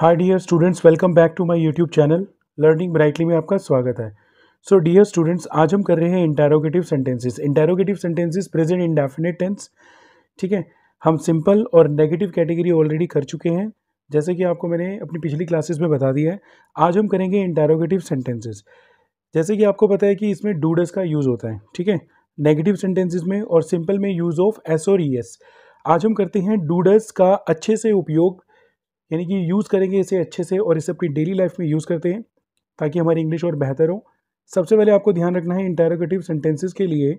High dear students welcome back to my YouTube channel learning brightly में आपका स्वागत है सो डियर स्टूडेंट्स आज हम कर रहे हैं interrogative sentences interrogative sentences present indefinite tense ठीक है हम सिंपल और नेगेटिव कैटेगरी ऑलरेडी कर चुके हैं जैसे कि आपको मैंने अपनी पिछली क्लासेस में बता दिया है आज हम करेंगे इंटेरोगेटिव सेंटेंसेज जैसे कि आपको पता है कि इसमें डूडस का यूज़ होता है ठीक है नेगेटिव सेंटेंसेज में और सिंपल में यूज़ ऑफ एस और ई e एस आज हम करते हैं डूडस का अच्छे से उपयोग यानी कि यूज़ करेंगे इसे अच्छे से और इसे अपनी डेली लाइफ में यूज़ करते हैं ताकि हमारी इंग्लिश और बेहतर हो सबसे पहले आपको ध्यान रखना है इंटेरोगेटिव सेंटेंसेस के लिए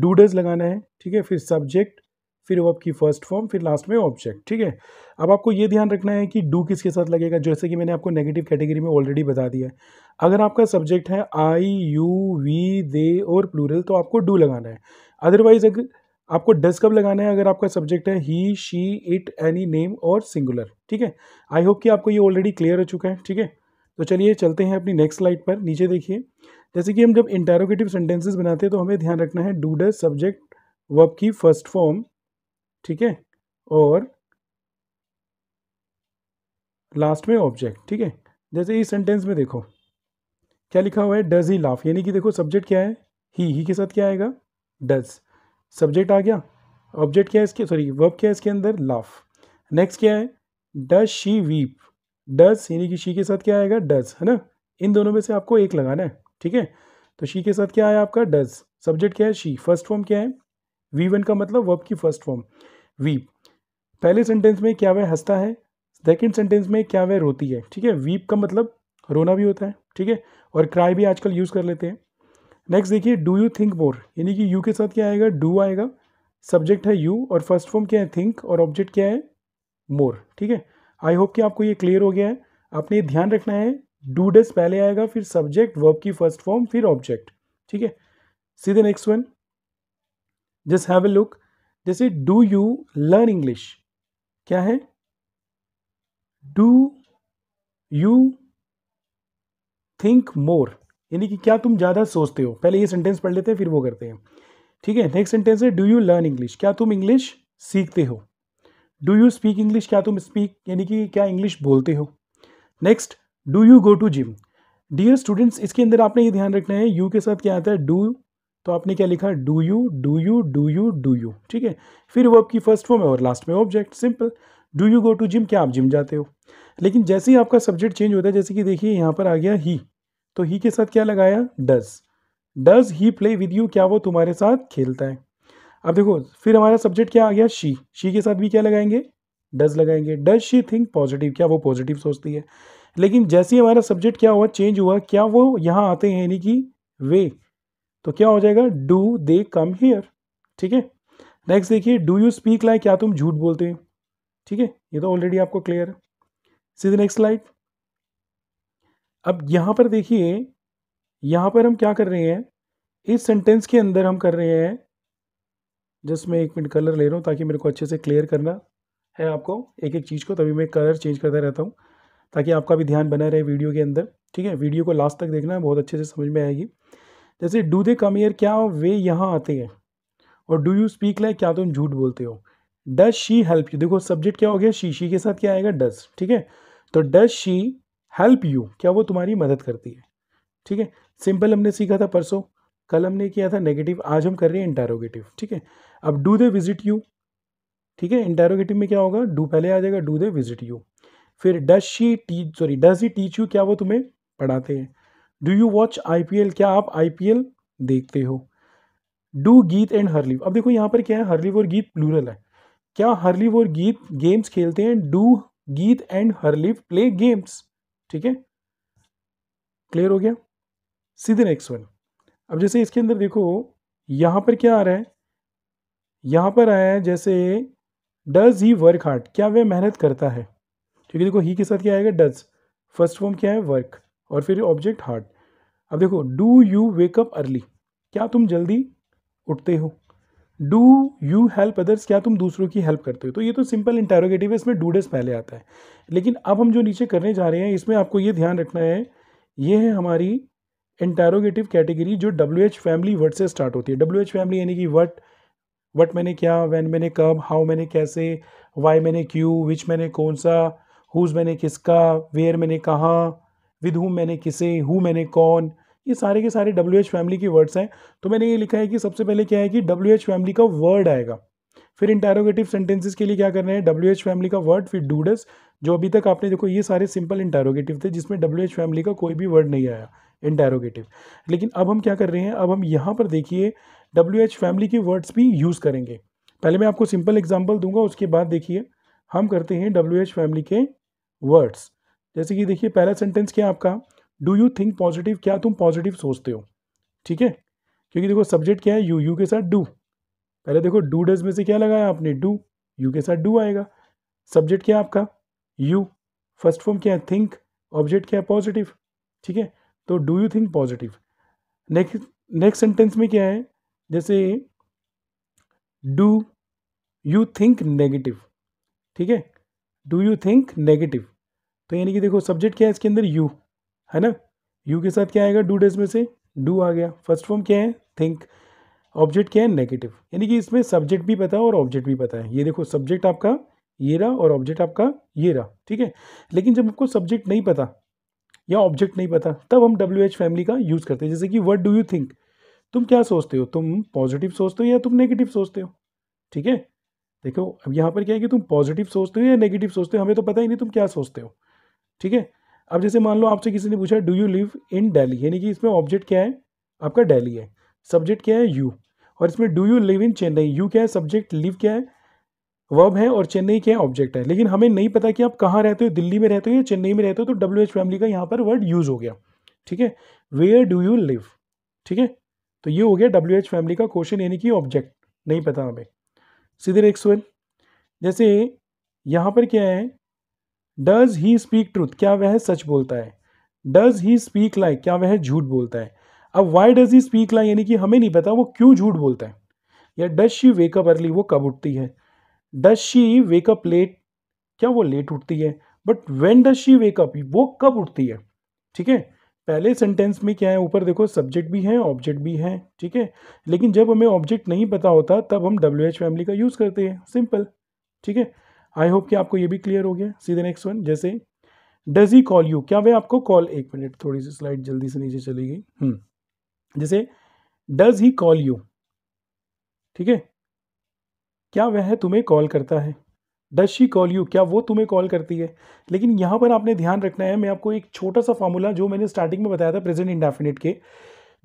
डूडज लगाना है ठीक है फिर सब्जेक्ट फिर वो आपकी फर्स्ट फॉर्म फिर लास्ट में ऑब्जेक्ट ठीक है अब आपको ये ध्यान रखना है कि डू किसके साथ लगेगा जैसे कि मैंने आपको नेगेटिव कैटेगरी में ऑलरेडी बता दिया है अगर आपका सब्जेक्ट है आई यू वी दे और प्लूरल तो आपको डू लगाना है अदरवाइज अगर आपको डज कब लगाना है अगर आपका सब्जेक्ट है he she it any name और सिंगुलर ठीक है आई होप कि आपको ये ऑलरेडी क्लियर हो चुका है ठीक है तो चलिए चलते हैं अपनी नेक्स्ट स्लाइड पर नीचे देखिए जैसे कि हम जब इंटेरोगेटिव सेंटेंसेस बनाते हैं तो हमें ध्यान रखना है डू डज सब्जेक्ट वर्ब की फर्स्ट फॉर्म ठीक है और लास्ट में ऑब्जेक्ट ठीक है जैसे इस सेंटेंस में देखो क्या लिखा हुआ है डज ही लाफ यानी कि देखो सब्जेक्ट क्या है ही ही के साथ क्या आएगा डज सब्जेक्ट आ गया ऑब्जेक्ट क्या है इसके सॉरी वर्ब क्या है इसके अंदर लाफ नेक्स्ट क्या है डज शी वीप डज यानी कि शी के साथ क्या आएगा डज है ना इन दोनों में से आपको एक लगाना है ठीक है तो शी के साथ क्या आया आपका डज सब्जेक्ट क्या है शी फर्स्ट फॉर्म क्या है वी वन का मतलब वर्ब की फर्स्ट फॉर्म वीप पहले सेंटेंस में क्या वह हंसता है सेकेंड सेंटेंस में क्या वह रोती है ठीक है वीप का मतलब रोना भी होता है ठीक है और क्राई भी आजकल यूज़ कर लेते हैं नेक्स्ट देखिए डू यू थिंक मोर यानी कि यू के साथ क्या आएगा डू आएगा सब्जेक्ट है यू और फर्स्ट फॉर्म क्या है थिंक और ऑब्जेक्ट क्या है मोर ठीक है आई होप कि आपको ये क्लियर हो गया है आपने ये ध्यान रखना है डू डेस पहले आएगा फिर सब्जेक्ट वर्ब की फर्स्ट फॉर्म फिर ऑब्जेक्ट ठीक है सीधे next one just have a look जैसे डू यू लर्न इंग्लिश क्या है डू यू थिंक मोर यानी कि क्या तुम ज़्यादा सोचते हो पहले ये सेंटेंस पढ़ लेते हैं फिर वो करते हैं ठीक है नेक्स्ट सेंटेंस है डू यू लर्न इंग्लिश क्या तुम इंग्लिश सीखते हो डू यू स्पीक इंग्लिश क्या तुम स्पीक यानी कि क्या इंग्लिश बोलते हो next do you go to gym dear students इसके अंदर आपने ये ध्यान रखना है यू के साथ क्या आता है डू तो आपने क्या लिखा do you do you do you do you ठीक है फिर वो आपकी फर्स्ट फॉर्म है और लास्ट में object simple do you go to gym क्या आप जिम जाते हो लेकिन जैसे ही आपका सब्जेक्ट चेंज होता है जैसे कि देखिए यहाँ पर आ गया ही तो ही के साथ क्या लगाया does does he play with you क्या वो तुम्हारे साथ खेलता है अब देखो फिर हमारा सब्जेक्ट क्या आ गया शी शी के साथ भी क्या लगाएंगे डज लगाएंगे डज शी थिंक पॉजिटिव क्या वो पॉजिटिव सोचती है लेकिन जैसे ही हमारा सब्जेक्ट क्या हुआ चेंज हुआ क्या वो यहाँ आते हैं यानी कि वे तो क्या हो जाएगा डू दे कम हेयर ठीक है नेक्स्ट देखिए डू यू स्पीक लाइक क्या तुम झूठ बोलते हो ठीक है ये तो ऑलरेडी आपको क्लियर है सीधे नेक्स्ट स्लाइड अब यहाँ पर देखिए यहाँ पर हम क्या कर रहे हैं इस सेंटेंस के अंदर हम कर रहे हैं जस्ट मैं एक मिनट कलर ले रहा हूँ ताकि मेरे को अच्छे से क्लियर करना है आपको एक एक चीज़ को तभी मैं कलर चेंज करता रहता हूँ ताकि आपका भी ध्यान बना रहे वीडियो के अंदर ठीक है वीडियो को लास्ट तक देखना बहुत अच्छे से समझ में आएगी जैसे डू दे कम ईयर क्या वे यहाँ आते हैं और डू यू स्पीक लाइक क्या तुम झूठ बोलते हो डज शी हेल्प यू देखो सब्जेक्ट क्या हो गया शी शी के साथ क्या आएगा डज ठीक है तो डज शी हेल्प यू क्या वो तुम्हारी मदद करती है ठीक है सिंपल हमने सीखा था परसों कल हमने किया था नेगेटिव आज हम कर रहे हैं इंटेरोगेटिव ठीक है अब डू दे विजिट यू ठीक है इंटेरोगेटिव में क्या होगा डू पहले आ जाएगा डू दे विजिट यू फिर does she teach sorry does he teach you क्या वो तुम्हें पढ़ाते हैं do you watch I P L क्या आप आई पी एल देखते हो डू गीत एंड हरलीव अब देखो यहाँ पर क्या है हरलीव और गीत प्लूरल है क्या हरलीव और गीत गेम्स खेलते हैं डू गीत एंड हरलीव प्ले गेम्स ठीक है क्लियर हो गया सीधे नेक्स्ट वन अब जैसे इसके अंदर देखो यहां पर क्या आ रहा है यहां पर आया है जैसे डज ही वर्क हार्ड क्या वह मेहनत करता है ठीक है देखो ही के साथ क्या आएगा डज फर्स्ट फॉर्म क्या है वर्क और फिर ऑब्जेक्ट हार्ड अब देखो डू यू वेकअप अर्ली क्या तुम जल्दी उठते हो डू यू हेल्प अदर्स क्या तुम दूसरों की हेल्प करते हो तो ये तो सिंपल इंटेरोगेटिव है इसमें डूडेस पहले आता है लेकिन अब हम जो नीचे करने जा रहे हैं इसमें आपको ये ध्यान रखना है ये है हमारी इंटेरोगेटिव कैटेगरी जो डब्ल्यू एच फैमिली वर्ड से स्टार्ट होती है डब्ल्यू एच फैमिली यानी कि वट वट मैंने क्या वैन मैंने कब हाउ मैंने कैसे वाई मैंने क्यू विच मैंने कौन सा हुज मैंने किसका वेयर मैंने कहाँ विद हु मैंने किसे हु मैंने कौन ये सारे के सारे डब्ल्यू एच फैमिली के वर्ड्स हैं तो मैंने ये लिखा है कि सबसे पहले क्या है कि डब्ल्यू एच फैमिली का वर्ड आएगा फिर इंटेरोगेटिव सेंटेंसेस के लिए क्या करना है डब्ल्यू एच फैमिली का वर्ड फिर डूडस जो अभी तक आपने देखो ये सारे सिंपल इंटेरोगेटिव थे जिसमें डब्ल्यू एच फैमिली का कोई भी वर्ड नहीं आया इंटेरोगेटिव लेकिन अब हम क्या कर रहे हैं अब हम यहाँ पर देखिए डब्ल्यू एच फैमिली के वर्ड्स भी यूज़ करेंगे पहले मैं आपको सिंपल एग्जाम्पल दूंगा उसके बाद देखिए हम करते हैं डब्ल्यू एच फैमिली के वर्ड्स जैसे कि देखिए पहला सेंटेंस क्या आपका डू यू थिंक पॉजिटिव क्या तुम पॉजिटिव सोचते हो ठीक है क्योंकि देखो सब्जेक्ट क्या है यू यू के साथ डू पहले देखो डू डज में से क्या लगाया आपने डू यू के साथ डू आएगा सब्जेक्ट क्या है आपका यू फर्स्ट फॉर्म क्या है थिंक ऑब्जेक्ट क्या है पॉजिटिव ठीक है तो do you think positive next next sentence में क्या है जैसे डू यू थिंक नेगेटिव ठीक है डू यू थिंक नेगेटिव तो यानी कि देखो सब्जेक्ट क्या है इसके अंदर यू है ना यू के साथ क्या आएगा डू डेज में से डू आ गया फर्स्ट फॉर्म क्या है थिंक ऑब्जेक्ट क्या है नेगेटिव यानी कि इसमें सब्जेक्ट भी पता है और ऑब्जेक्ट भी पता है ये देखो सब्जेक्ट आपका ये रहा और ऑब्जेक्ट आपका ये रहा ठीक है लेकिन जब आपको सब्जेक्ट नहीं पता या ऑब्जेक्ट नहीं पता तब हम डब्ल्यू एच फैमिली का यूज़ करते हैं जैसे कि वट डू यू थिंक तुम क्या सोचते हो तुम पॉजिटिव सोचते हो या तुम नेगेटिव सोचते हो ठीक है देखो अब यहाँ पर क्या है कि तुम पॉजिटिव सोचते हो या नेगेटिव सोचते हो हमें तो पता ही नहीं तुम क्या सोचते हो ठीक है अब जैसे मान लो आपसे किसी ने पूछा do you live in Delhi यानी कि इसमें ऑब्जेक्ट क्या है आपका डेली है सब्जेक्ट क्या है यू और इसमें do you live in Chennai you क्या है सब्जेक्ट लिव क्या है वर्ब है और चेन्नई क्या ऑब्जेक्ट है लेकिन हमें नहीं पता कि आप कहाँ रहते हो दिल्ली में रहते हो या चेन्नई में रहते हो तो डब्ल्यू एच फैमिली का यहाँ पर वर्ड यूज़ हो गया ठीक है वेयर डू यू लिव ठीक है तो ये हो गया डब्ल्यू एच फैमिली का क्वेश्चन यानी कि ऑब्जेक्ट नहीं पता हमें सीधे एक वन जैसे यहाँ पर क्या है डज ही स्पीक ट्रूथ क्या वह सच बोलता है डज ही स्पीक लाई क्या वह झूठ बोलता है अब why does he speak lie यानी कि हमें नहीं पता वो क्यों झूठ बोलता है या डज शी वेकअप अर्ली वो कब उठती है डज शी वेकअप लेट क्या वो लेट उठती है but when does she wake up वो कब उठती है ठीक है पहले सेंटेंस में क्या है ऊपर देखो सब्जेक्ट भी है ऑब्जेक्ट भी है ठीक है लेकिन जब हमें ऑब्जेक्ट नहीं पता होता तब हम डब्ल्यू एच फैमिली का यूज़ करते हैं सिंपल ठीक है आई होप कि आपको ये भी क्लियर हो गया सीधे नेक्स्ट वन जैसे डज ही कॉल यू क्या वह आपको कॉल एक मिनट थोड़ी सी स्लाइड जल्दी से नीचे चली गई हम्म। जैसे डज ही कॉल यू ठीक है क्या वह तुम्हें कॉल करता है डज शी कॉल यू क्या वो तुम्हें कॉल करती है लेकिन यहाँ पर आपने ध्यान रखना है मैं आपको एक छोटा सा फॉर्मूला जो मैंने स्टार्टिंग में बताया था प्रेजेंट इंडेफिनेट के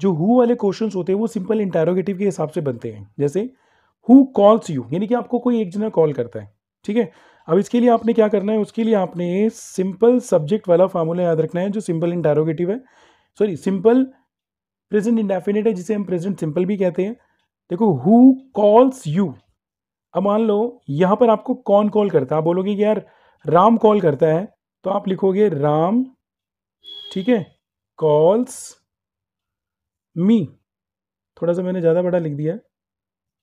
जो हु वाले क्वेश्चन होते हैं वो सिंपल इंटेरोगेटिव के हिसाब से बनते हैं जैसे हु कॉल्स यू यानी कि आपको कोई एक जना कॉल करता है ठीक है अब इसके लिए आपने क्या करना है उसके लिए आपने सिंपल सब्जेक्ट वाला फार्मूला याद रखना है जो सिंपल इंटेरोगेटिव है सॉरी सिंपल प्रेजेंट इंडेफिनेट है जिसे हम प्रेजेंट सिंपल भी कहते हैं देखो हु कॉल्स यू अब मान लो यहाँ पर आपको कौन कॉल करता है आप बोलोगे कि यार राम कॉल करता है तो आप लिखोगे राम ठीक है कॉल्स मी थोड़ा सा मैंने ज़्यादा बड़ा लिख दिया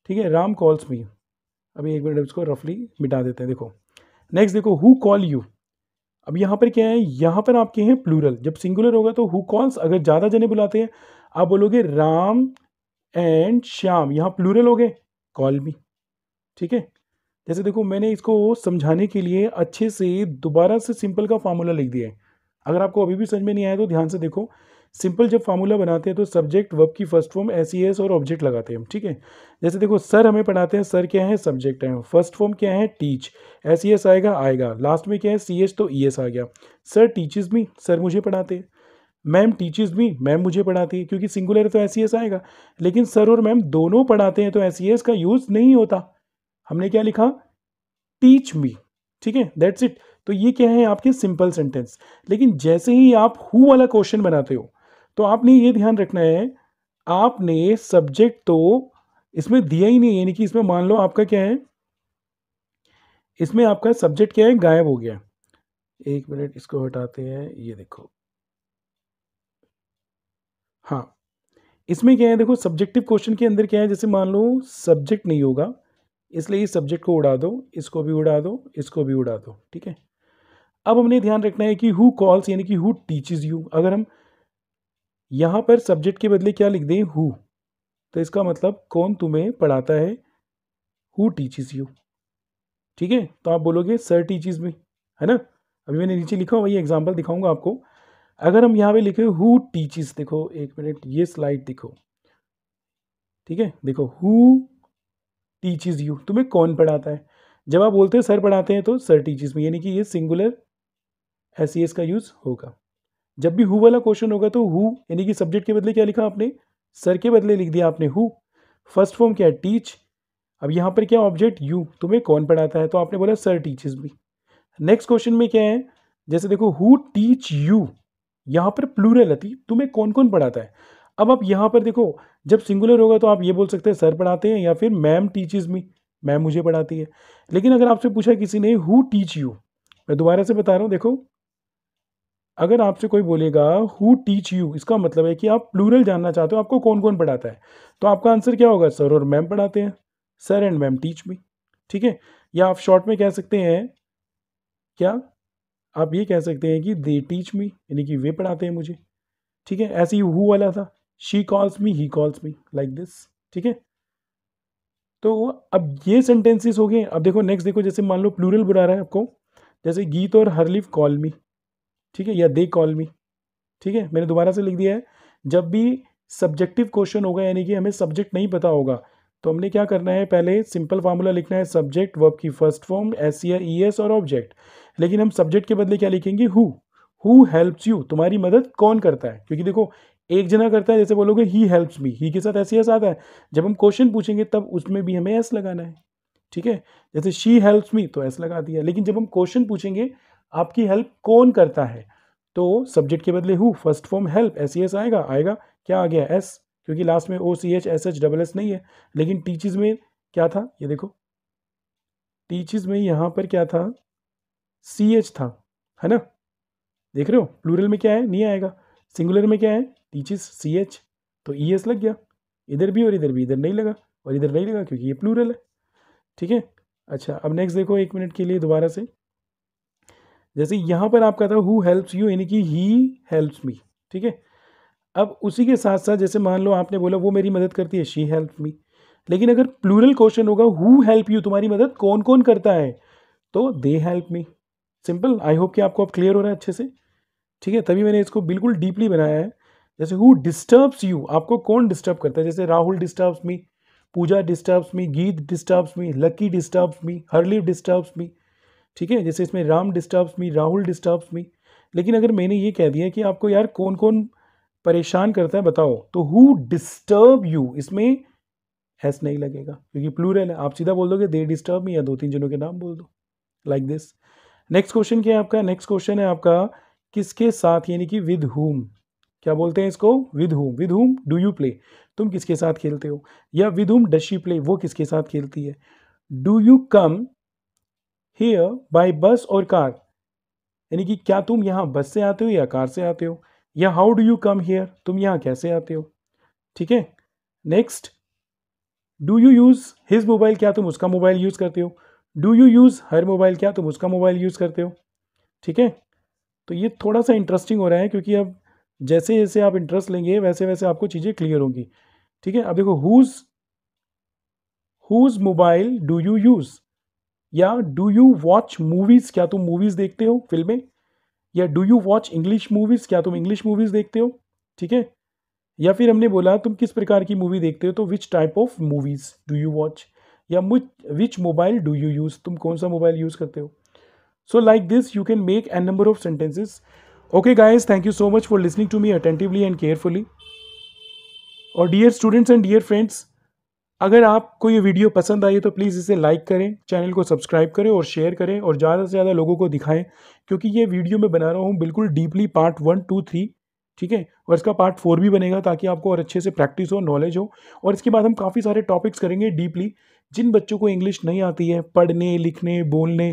ठीक है राम कॉल्स मी अभी एक मिनट इसको रफली मिटा देते हैं देखो नेक्स्ट देखो हु कॉल यू अब यहाँ पर क्या है यहाँ पर आपके हैं प्लूरल जब सिंगुलर होगा तो हु कॉल्स अगर ज़्यादा जने बुलाते हैं आप बोलोगे राम एंड श्याम यहाँ प्लूरल हो गए कॉल मी ठीक है जैसे देखो मैंने इसको समझाने के लिए अच्छे से दोबारा से सिंपल का फार्मूला लिख दिया है अगर आपको अभी भी समझ में नहीं आया तो ध्यान से देखो सिंपल जब फार्मूला बनाते हैं तो सब्जेक्ट वर्ब की first form S E S और ऑब्जेक्ट लगाते हैं हम ठीक है जैसे देखो सर हमें पढ़ाते हैं सर क्या है सब्जेक्ट है फर्स्ट फॉर्म क्या है टीच एस ई एस आएगा आएगा लास्ट में क्या है सी एस तो ई e एस आ गया सर टीचेज भी सर मुझे पढ़ाते हैं मैम टीचेज भी मैम मुझे पढ़ाती है क्योंकि सिंगुलर तो एस एस e आएगा लेकिन सर और मैम दोनों पढ़ाते हैं तो एस एस e का यूज़ नहीं होता हमने क्या लिखा टीच मी ठीक है दैट्स इट तो ये क्या है आपके सिंपल सेंटेंस लेकिन जैसे ही आप हु वाला क्वेश्चन बनाते हो तो आपने ये ध्यान रखना है आपने सब्जेक्ट तो इसमें दिया ही नहीं यानी कि इसमें मान लो आपका क्या है इसमें आपका सब्जेक्ट क्या है गायब हो गया एक मिनट इसको हटाते हैं ये देखो हाँ इसमें क्या है देखो सब्जेक्टिव क्वेश्चन के अंदर क्या है जैसे मान लो सब्जेक्ट नहीं होगा इसलिए इस सब्जेक्ट को उड़ा दो इसको भी उड़ा दो इसको भी उड़ा दो ठीक है अब हमने ध्यान रखना है कि हु कॉल्स यानी कि हु टीचेज यू अगर हम यहाँ पर सब्जेक्ट के बदले क्या लिख दें हु तो इसका मतलब कौन तुम्हें पढ़ाता है हु टीचिज यू ठीक है तो आप बोलोगे सर टीचिज में है ना अभी मैंने नीचे लिखा ये एग्जाम्पल दिखाऊंगा आपको अगर हम यहाँ पे लिखे हु टीचिज देखो एक मिनट ये स्लाइड देखो ठीक है देखो हु टीचिज यू तुम्हें कौन पढ़ाता है जब आप बोलते हैं सर पढ़ाते हैं तो सर टीचिज में यानी कि ये सिंगुलर एस e का यूज़ होगा जब भी हु वाला क्वेश्चन होगा तो हु यानी कि सब्जेक्ट के बदले क्या लिखा आपने सर के बदले लिख दिया आपने हु फर्स्ट फॉर्म क्या है टीच अब यहाँ पर क्या ऑब्जेक्ट यू तुम्हें कौन पढ़ाता है तो आपने बोला सर टीचर्स भी नेक्स्ट क्वेश्चन में क्या है जैसे देखो हु टीच यू यहाँ पर प्लूरल आती तुम्हें कौन कौन पढ़ाता है अब आप यहाँ पर देखो जब सिंगुलर होगा तो आप ये बोल सकते हैं सर पढ़ाते हैं या फिर मैम टीचेज मी मैम मुझे पढ़ाती है लेकिन अगर आपसे पूछा किसी ने हु टीच यू मैं दोबारा से बता रहा हूँ देखो अगर आपसे कोई बोलेगा हु टीच यू इसका मतलब है कि आप प्लूरल जानना चाहते हो आपको कौन कौन पढ़ाता है तो आपका आंसर क्या होगा सर और मैम पढ़ाते हैं sir and ma'am teach me ठीक है या आप शॉर्ट में कह सकते हैं क्या आप ये कह सकते हैं कि दे टीच मी यानी कि वे पढ़ाते हैं मुझे ठीक है ऐसे ही हु वाला था she calls me he calls me like this ठीक है तो अब ये सेंटेंसेस हो गए अब देखो नेक्स्ट देखो जैसे मान लो प्लूरल बुला रहा है आपको जैसे गीत और हरलिफ कॉल मी ठीक है या दे कॉल मी ठीक है मैंने दोबारा से लिख दिया है जब भी सब्जेक्टिव क्वेश्चन होगा यानी कि हमें सब्जेक्ट नहीं पता होगा तो हमने क्या करना है पहले सिंपल फार्मूला लिखना है सब्जेक्ट वर्ब की फर्स्ट फॉर्म एस या ई एस और ऑब्जेक्ट लेकिन हम सब्जेक्ट के बदले क्या लिखेंगे हु हु हेल्प्स यू तुम्हारी मदद कौन करता है क्योंकि देखो एक जना करता है जैसे बोलोगे ही हेल्प्स मी ही के साथ एस एस e आता है जब हम क्वेश्चन पूछेंगे तब उसमें भी हमें एस लगाना है ठीक है जैसे शी हेल्प्स मी तो एस लगा दिया लेकिन जब हम क्वेश्चन पूछेंगे आपकी हेल्प कौन करता है तो सब्जेक्ट के बदले who first form help S C S आएगा आएगा क्या आ गया एस क्योंकि लास्ट में O C H S H double S नहीं है लेकिन टीचिज में क्या था ये देखो टीचिज में यहाँ पर क्या था सी एच था है ना देख रहे हो प्लूरल में क्या है नहीं आएगा सिंगुलर में क्या है टीचिस सी एच तो ई e, एस लग गया इधर भी और इधर भी इधर नहीं लगा और इधर नहीं लगा क्योंकि ये प्लूरल है ठीक है अच्छा अब नेक्स्ट देखो एक मिनट के लिए दोबारा से जैसे यहाँ पर आपका था हु हेल्प्स यू यानी कि ही हेल्प्स मी ठीक है अब उसी के साथ साथ जैसे मान लो आपने बोला वो मेरी मदद करती है शी हेल्प मी लेकिन अगर प्लूरल क्वेश्चन होगा हु हेल्प यू तुम्हारी मदद कौन कौन करता है तो they help me simple I hope कि आपको अब क्लियर हो रहा है अच्छे से ठीक है तभी मैंने इसको बिल्कुल डीपली बनाया है जैसे हु डिस्टर्ब्स यू आपको कौन डिस्टर्ब करता है जैसे Rahul disturbs me Pooja disturbs me Geet disturbs me Lucky disturbs me Harley disturbs me ठीक है जैसे इसमें Ram disturbs me Rahul disturbs me लेकिन अगर मैंने ये कह दिया कि आपको यार कौन कौन परेशान करता है बताओ तो हु डिस्टर्ब यू इसमें हैस नहीं लगेगा क्योंकि प्लूरल है आप सीधा बोल दोगे दे डिस्टर्ब मी या दो तीन जनों के नाम बोल दो लाइक दिस नेक्स्ट क्वेश्चन क्या है आपका नेक्स्ट क्वेश्चन है आपका किसके साथ यानी कि विद हुम क्या बोलते हैं इसको with whom with whom do you play तुम किसके साथ खेलते हो या विद हुम डशी प्ले वो किसके साथ खेलती है do you come here by bus और कार यानी कि क्या तुम यहाँ बस से आते हो या कार से आते हो या how do you come here तुम यहाँ कैसे आते हो ठीक है next do you use his mobile क्या तुम उसका मोबाइल यूज़ करते हो do you use her mobile क्या तुम उसका मोबाइल यूज़ करते हो ठीक है तो ये थोड़ा सा इंटरेस्टिंग हो रहा है क्योंकि अब जैसे जैसे आप इंटरेस्ट लेंगे वैसे वैसे आपको चीज़ें क्लियर होंगी ठीक है अब देखो whose whose mobile do you use या डू यू वॉच मूवीज़ क्या तुम मूवीज़ देखते हो फिल्में या do you watch English movies क्या तुम इंग्लिश मूवीज़ देखते हो ठीक है या फिर हमने बोला तुम किस प्रकार की मूवी देखते हो तो which type of movies do you watch या which mobile do you use तुम कौन सा मोबाइल यूज़ करते हो so like this you can make an number of sentences okay guys thank you so much for listening to me attentively and carefully और dear students and dear friends अगर आपको ये video पसंद आई तो please इसे like करें channel को subscribe करें और शेयर करें और ज़्यादा से ज़्यादा लोगों को दिखाएं क्योंकि ये वीडियो मैं बना रहा हूँ बिल्कुल deeply part one two three ठीक है और इसका पार्ट फोर भी बनेगा ताकि आपको और अच्छे से प्रैक्टिस हो नॉलेज हो और इसके बाद हम काफ़ी सारे टॉपिक्स करेंगे डीपली जिन बच्चों को इंग्लिश नहीं आती है पढ़ने लिखने बोलने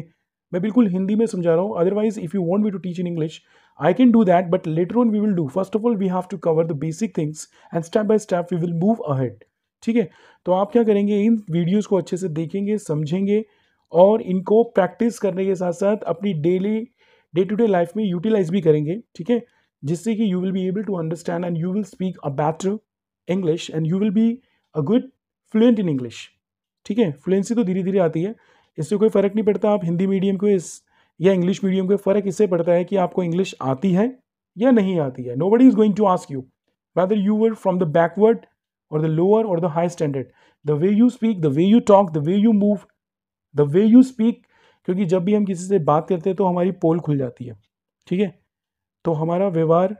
मैं बिल्कुल हिंदी में समझा रहा हूँ otherwise if you want me to teach in English I can do that but later on we will do first of all we have to cover the basic things and step by step we will move ahead ठीक है तो आप क्या करेंगे इन videos को अच्छे से देखेंगे समझेंगे और इनको प्रैक्टिस करने के साथ साथ अपनी daily day to day life में यूटिलाइज भी करेंगे ठीक है जिससे कि you will be able to understand and you will speak a better English and you will be a good fluent in English ठीक है फ्लुएंसी तो धीरे धीरे आती है इससे कोई फ़र्क नहीं पड़ता आप हिंदी मीडियम को इस या इंग्लिश मीडियम को फ़र्क इससे पड़ता है कि आपको इंग्लिश आती है या नहीं आती है nobody is going to ask you whether you were from the backward or the lower or the high standard the way you speak the way you talk the way you move the way you speak क्योंकि जब भी हम किसी से बात करते हैं तो हमारी पोल खुल जाती है ठीक है तो हमारा व्यवहार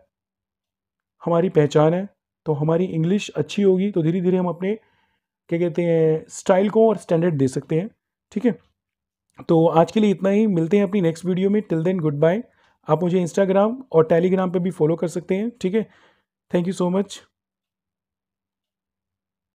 हमारी पहचान है तो हमारी इंग्लिश अच्छी होगी तो धीरे धीरे हम अपने क्या कहते हैं स्टाइल को और स्टैंडर्ड दे सकते हैं ठीक है तो आज के लिए इतना ही मिलते हैं अपनी नेक्स्ट वीडियो में टिल देन गुड बाय आप मुझे इंस्टाग्राम और टेलीग्राम पर भी फॉलो कर सकते हैं ठीक है थैंक यू सो मच